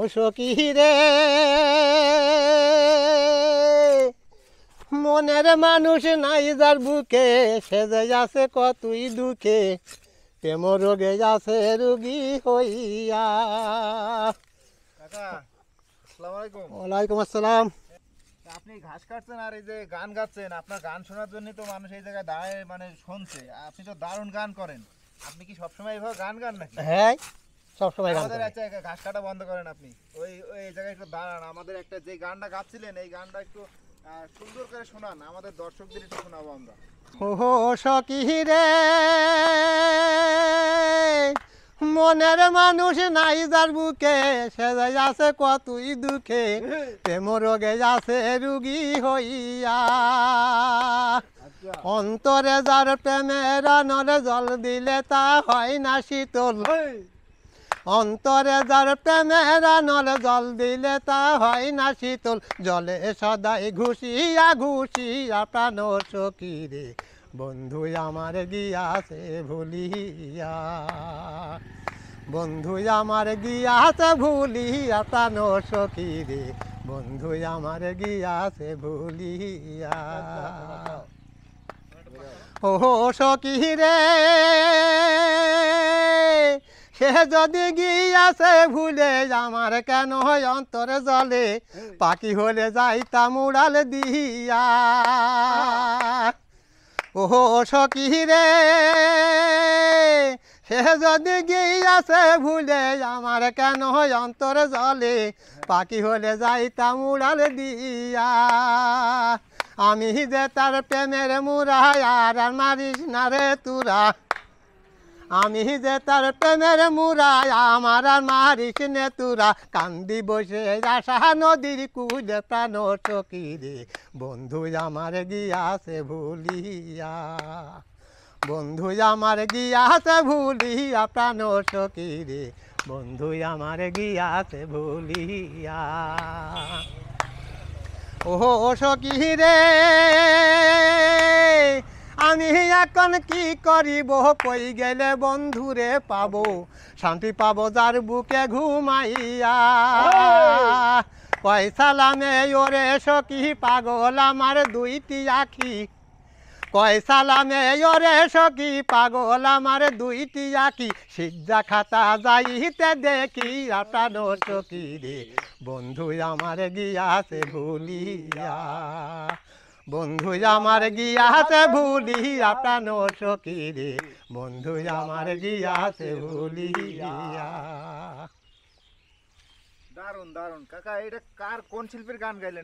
অশোকী রে মনের মানুষ নাই যার বুকে সেজে আছে কতই দুঃখে প্রেম রোগে যাচ্ছে রুগী হইয়া ওয়ালাইকুম আসসালাম আপনি ঘাস কাটছেন আর এই যে গান গাচ্ছেন আপনার গান শোনার জন্য তো মানুষ এই জায়গায় দাঁড়ায় মানে শুনছে আপনি তো দারুণ গান করেন আপনি কি সবসময় এভাবে গান গান নাকি হ্যাঁ সবসময় গান আমাদের আচ্ছা ঘাস কাটা বন্ধ করেন আপনি ওই ওই জায়গায় একটু দাঁড়ান আমাদের একটা যে গানটা গাচ্ছিলেন এই গানটা একটু সুন্দর করে শোনান আমাদের দর্শকদের একটু শোনাবো আমরা ও সখী রে মনের মানুষ নাই যার বুকে সে আছে কতই দুঃখে প্রেম রোগে আছে রুগী হইয়া আচ্ছা। অন্তরে যার প্রেমের নরে জল দিলে তা হয় না শীতল অন্তরে যার প্রেমের নল জল দিলে তা হয় না শীতল জলে সদাই ঘুষিয়া ঘুষিয়া প্রাণ সখী বন্ধু আমার গিয়াছে ভুলিয়া বন্ধু আমার গিয়াছে ভুলিয়া প্রাণ সখী বন্ধু আমার গিয়াছে ভুলিয়া ও সখী রে সে যদি গিয়াছে ভুলে আমার কেন অন্তরে জলে পাখি হলে যাইতাম উড়াল দিয়া ও সখী রে সে যদি গিয়াছে ভুলে আমার কেন অন্তরে জলে পাখি হলে যাইতাম উড়াল দিয়া আমি যে তার প্রেমের মুরা আর মারিস না রে তুরা আমি যে তার প্রেমের মুরায় আমার আর মারিস নে তুরা কান্দি বসে আসা নদীর কুলে প্রাণ চকিরে বন্ধু আমার গিয়াছে ভুলিয়া বন্ধু আমার গিয়াছে ভুলিয়া প্রাণ চকিরে বন্ধু আমার গিয়াছে ভুলিয়া ও সখী রে আমি এখন কি করিব কই গেলে বন্ধুরে পাব শান্তি পাব যার বুকে ঘুমাইয়া পয়সা লামে ওরে সখী পাগল আমার দুইটি আখি পয়সা লামে ওরে সখী পাগল আমার দুইটি আঁকি সিদ্ধা খাতা যাইতে দেখি আপনানো সখী রে বন্ধু আমার গিয়াছে ভুলিয়া বন্ধু আমার গিয়াছে ভুলি প্রাণ নো সকিরে বন্ধু আমার গিয়াছে ভুলি দারুন দারুন কাকা এটা কার কোন শিল্পীর গান গাইলেন